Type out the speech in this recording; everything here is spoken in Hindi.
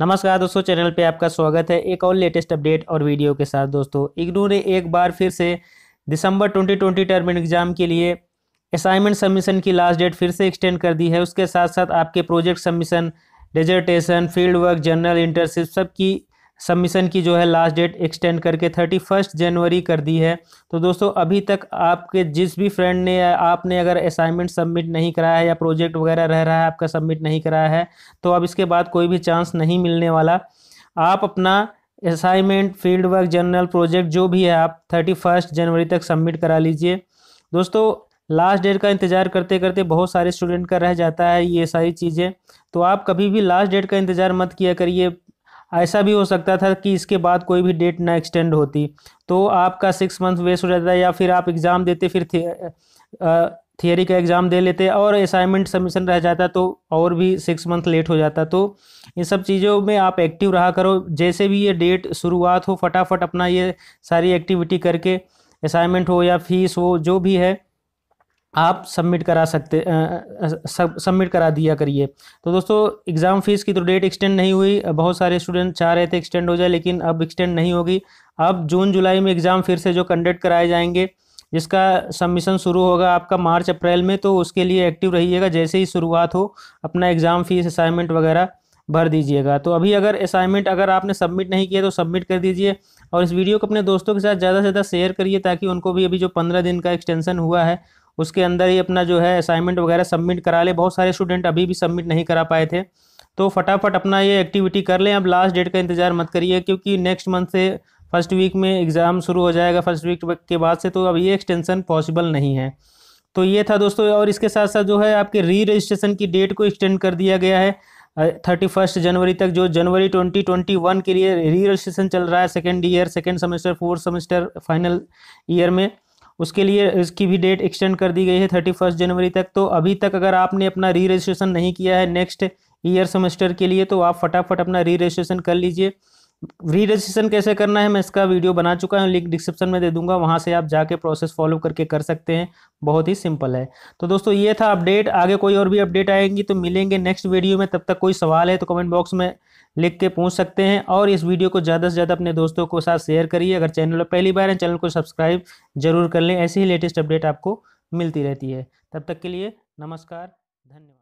नमस्कार दोस्तों चैनल पे आपका स्वागत है एक और लेटेस्ट अपडेट और वीडियो के साथ दोस्तों इग्नू ने एक बार फिर से दिसंबर 2020 टर्म एग्ज़ाम के लिए असाइनमेंट सबमिशन की लास्ट डेट फिर से एक्सटेंड कर दी है उसके साथ साथ आपके project submission dissertation field work journal internship सबकी सबमिशन की जो है लास्ट डेट एक्सटेंड करके थर्टी फर्स्ट जनवरी कर दी है तो दोस्तों अभी तक आपके जिस भी फ्रेंड ने आपने अगर असाइनमेंट सबमिट नहीं कराया है या प्रोजेक्ट वगैरह रह रहा है आपका सबमिट नहीं कराया है तो अब इसके बाद कोई भी चांस नहीं मिलने वाला आप अपना assignment field work journal project जो भी है आप थर्टी फर्स्ट जनवरी तक सबमिट करा लीजिए दोस्तों लास्ट डेट का इंतज़ार करते करते बहुत सारे स्टूडेंट का रह जाता है ये सारी चीज़ें तो आप कभी भी लास्ट डेट का इंतज़ार मत किया करिए ऐसा भी हो सकता था कि इसके बाद कोई भी डेट ना एक्सटेंड होती तो आपका सिक्स मंथ वेस्ट हो जाता या फिर आप एग्ज़ाम देते फिर थे, थियरी का एग्ज़ाम दे लेते और असाइनमेंट सबमिशन रह जाता तो और भी सिक्स मंथ लेट हो जाता तो इन सब चीज़ों में आप एक्टिव रहा करो जैसे भी ये डेट शुरुआत हो फटाफट अपना ये सारी एक्टिविटी करके असाइनमेंट हो या फीस हो जो भी है आप सबमिट करा सकते सबमिट करा दिया करिए तो दोस्तों एग्ज़ाम फ़ीस की तो डेट एक्सटेंड नहीं हुई बहुत सारे स्टूडेंट चाह रहे थे एक्सटेंड हो जाए लेकिन अब एक्सटेंड नहीं होगी अब जून जुलाई में एग्ज़ाम फिर से जो कंडक्ट कराए जाएंगे जिसका सबमिशन शुरू होगा आपका मार्च अप्रैल में तो उसके लिए एक्टिव रहिएगा जैसे ही शुरुआत हो अपना एग्ज़ाम फ़ीस असाइनमेंट वगैरह भर दीजिएगा तो अभी अगर असाइनमेंट अगर आपने सबमिट नहीं किया तो सबमिट कर दीजिए और इस वीडियो को अपने दोस्तों के साथ ज़्यादा से ज़्यादा शेयर करिए ताकि उनको भी अभी जो पंद्रह दिन का एक्सटेंसन हुआ है उसके अंदर ही अपना जो है असाइनमेंट वगैरह सबमिट करा ले बहुत सारे स्टूडेंट अभी भी सबमिट नहीं करा पाए थे तो फटाफट अपना ये एक्टिविटी कर लें अब लास्ट डेट का इंतज़ार मत करिए क्योंकि नेक्स्ट मंथ से फर्स्ट वीक में एग्ज़ाम शुरू हो जाएगा फर्स्ट वीक के बाद से तो अब ये एक्सटेंसन पॉसिबल नहीं है तो ये था दोस्तों और इसके साथ साथ जो है आपके री रजिस्ट्रेशन की डेट को एक्सटेंड कर दिया गया है थर्टी फर्स्ट जनवरी तक जो जनवरी ट्वेंटी ट्वेंटी वन के लिए री रजिस्ट्रेशन चल रहा है second year second semester fourth semester final year में उसके लिए इसकी भी डेट एक्सटेंड कर दी गई है थर्टी फर्स्ट जनवरी तक तो अभी तक अगर आपने अपना री रजिस्ट्रेशन नहीं किया है नेक्स्ट ईयर सेमेस्टर के लिए तो आप फटाफट अपना री रजिस्ट्रेशन कर लीजिए री रजिस्ट्रेशन कैसे करना है मैं इसका वीडियो बना चुका हूँ लिंक डिस्क्रिप्शन में दे दूंगा वहाँ से आप जाके प्रोसेस फॉलो करके कर सकते हैं बहुत ही सिंपल है तो दोस्तों ये था अपडेट आगे कोई और भी अपडेट आएंगी तो मिलेंगे नेक्स्ट वीडियो में तब तक कोई सवाल है तो कमेंट बॉक्स में लिख के पूछ सकते हैं और इस वीडियो को ज़्यादा से ज़्यादा अपने दोस्तों को साथ शेयर करिए अगर चैनल पर पहली बार है चैनल को सब्सक्राइब जरूर कर लें ऐसी ही लेटेस्ट अपडेट आपको मिलती रहती है तब तक के लिए नमस्कार धन्यवाद